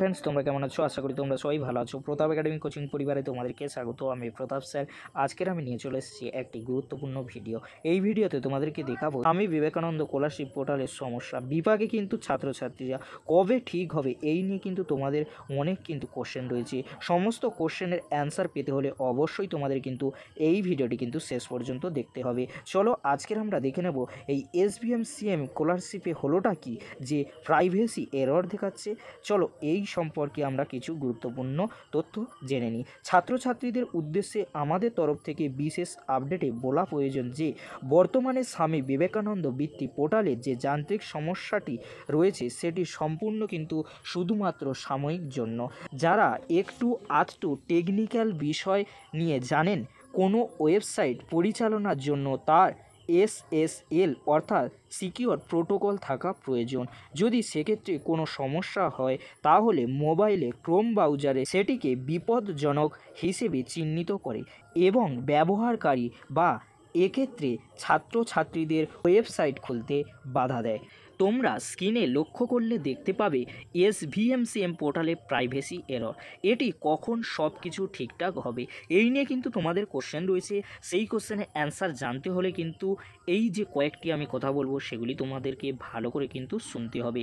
friends তোমরা কেমন আছো আশা করি তোমরা সবাই ভালো আছো প্রতাপ একাডেমি কোচিং পরিবারে তোমাদেরকে স্বাগত আমি প্রতাপ স্যার আজকের আমি নিয়ে চলে এসেছি একটি গুরুত্বপূর্ণ ভিডিও এই ভিডিওতে তোমাদেরকে দেখাবো আমি বিবেকানন্দ স্কলারশিপ পোর্টালের সমস্যা বিভাগে কিন্তু ছাত্রছাত্রীরা কবে ঠিক হবে এই নিয়ে কিন্তু তোমাদের অনেক কিন্তু কোশ্চেন রয়েছে সমস্ত কোশ্চেনের অ্যান্সার পেতে হলে অবশ্যই তোমাদের কিন্তু এই ভিডিওটি কিন্তু শেষ পর্যন্ত দেখতে হবে চলো আজকের আমরা দেখে নেব এই সি এম স্কলারশিপে হলোটা কি যে প্রাইভেসি এরর দেখাচ্ছে চলো এই সম্পর্কে আমরা কিছু গুরুত্বপূর্ণ তথ্য জেনে নিই ছাত্রছাত্রীদের উদ্দেশ্যে আমাদের তরফ থেকে বিশেষ আপডেটে বলা প্রয়োজন যে বর্তমানে স্বামী বিবেকানন্দ বৃত্তি পোর্টালে যে যান্ত্রিক সমস্যাটি রয়েছে সেটি সম্পূর্ণ কিন্তু শুধুমাত্র সাময়িক জন্য যারা একটু আধটু টেকনিক্যাল বিষয় নিয়ে জানেন কোনো ওয়েবসাইট পরিচালনার জন্য তার এসএসএল অর্থাৎ সিকিওর প্রোটোকল থাকা প্রয়োজন যদি সেক্ষেত্রে কোনো সমস্যা হয় তাহলে মোবাইলে ক্রোম ব্রাউজারে সেটিকে বিপদজনক হিসেবে চিহ্নিত করে এবং ব্যবহারকারী বা এক্ষেত্রে ছাত্রছাত্রীদের ওয়েবসাইট খুলতে বাধা দেয় তোমরা স্ক্রিনে লক্ষ্য করলে দেখতে পাবে এস ভিএমসিএম পোর্টালে প্রাইভেসি এরর এটি কখন সব কিছু ঠিকঠাক হবে এই নিয়ে কিন্তু তোমাদের কোশ্চেন রয়েছে সেই কোশ্চেনের অ্যান্সার জানতে হলে কিন্তু এই যে কয়েকটি আমি কথা বলবো সেগুলি তোমাদেরকে ভালো করে কিন্তু শুনতে হবে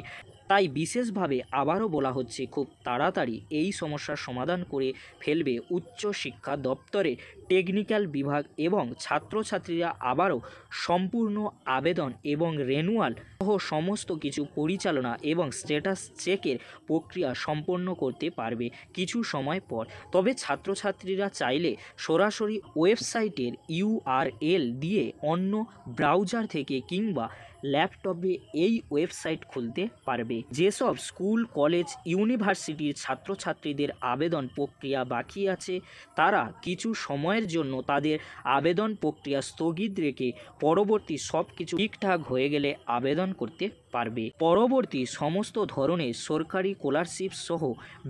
তাই বিশেষভাবে আবারও বলা হচ্ছে খুব তাড়াতাড়ি এই সমস্যার সমাধান করে ফেলবে উচ্চ শিক্ষা দপ্তরে টেকনিক্যাল বিভাগ এবং ছাত্রছাত্রীরা আবারও সম্পূর্ণ আবেদন এবং রেনুয়াল সহ সমস্ত কিছু পরিচালনা এবং স্ট্যাটাস চেকের প্রক্রিয়া সম্পন্ন করতে পারবে কিছু সময় পর তবে ছাত্রছাত্রীরা চাইলে সরাসরি ওয়েবসাইটের ইউআরএল দিয়ে অন্য ব্রাউজার থেকে কিংবা ল্যাপটপে এই ওয়েবসাইট খুলতে পারবে যেসব স্কুল কলেজ ইউনিভার্সিটির ছাত্রছাত্রীদের আবেদন প্রক্রিয়া বাকি আছে তারা কিছু সময়ের জন্য তাদের আবেদন প্রক্রিয়া স্থগিত রেখে পরবর্তী সব কিছু ঠিকঠাক হয়ে গেলে আবেদন করতে পারবে পরবর্তী সমস্ত ধরনের সরকারি স্কলারশিপ সহ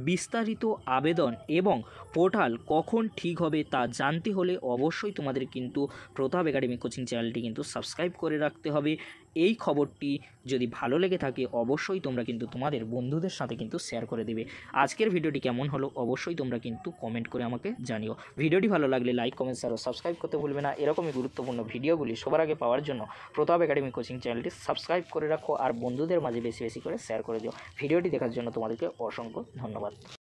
বিস্তারিত আবেদন এবং পোর্টাল কখন ঠিক হবে তা জানতে হলে অবশ্যই তোমাদের কিন্তু প্রতাপ একাডেমি কোচিং চ্যানেলটি কিন্তু সাবস্ক্রাইব করে রাখতে হবে এই খবরটি যদি ভালো লেগে থাকে অবশ্যই তোমরা কিন্তু তোমাদের বন্ধুদের সাথে কিন্তু শেয়ার করে দেবে আজকের ভিডিওটি কেমন হলো অবশ্যই তোমরা কিন্তু কমেন্ট করে আমাকে জানিও ভিডিওটি ভালো লাগলে লাইক কমেন্ট শেয়ার ও সাবস্ক্রাইব করতে ভুলবে না এরকমই গুরুত্বপূর্ণ ভিডিওগুলি সবার আগে পাওয়ার জন্য প্রতাপ একাডেমি কোচিং চ্যানেলটি সাবস্ক্রাইব করে রাখো আর বন্ধুদের মাঝে বেশি বেশি করে শেয়ার করে দিও ভিডিওটি দেখার জন্য তোমাদেরকে অসংখ্য ধন্যবাদ